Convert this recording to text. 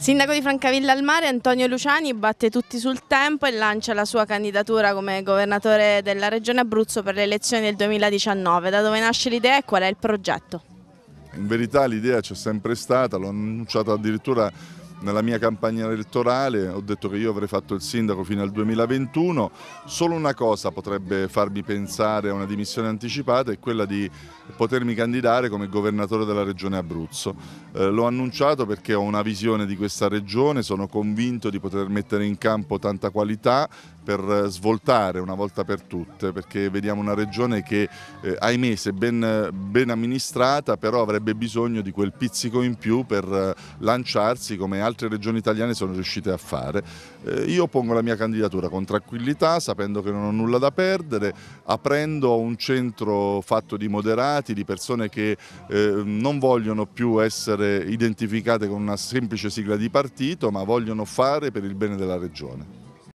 Sindaco di Francavilla al Mare Antonio Luciani batte tutti sul tempo e lancia la sua candidatura come governatore della regione Abruzzo per le elezioni del 2019. Da dove nasce l'idea e qual è il progetto? In verità l'idea c'è sempre stata, l'ho annunciata addirittura nella mia campagna elettorale ho detto che io avrei fatto il sindaco fino al 2021, solo una cosa potrebbe farmi pensare a una dimissione anticipata è quella di potermi candidare come governatore della regione Abruzzo. Eh, l'ho annunciato perché ho una visione di questa regione, sono convinto di poter mettere in campo tanta qualità, per svoltare una volta per tutte, perché vediamo una regione che, eh, ahimè, se ben, ben, amministrata, però avrebbe bisogno di quel pizzico in più per eh, lanciarsi come altre regioni italiane sono riuscite a fare. Eh, io pongo la mia candidatura con tranquillità, sapendo che non ho nulla da perdere, aprendo un centro fatto di moderati, di persone che eh, non vogliono più essere identificate con una semplice sigla di partito, ma vogliono fare per il bene della regione.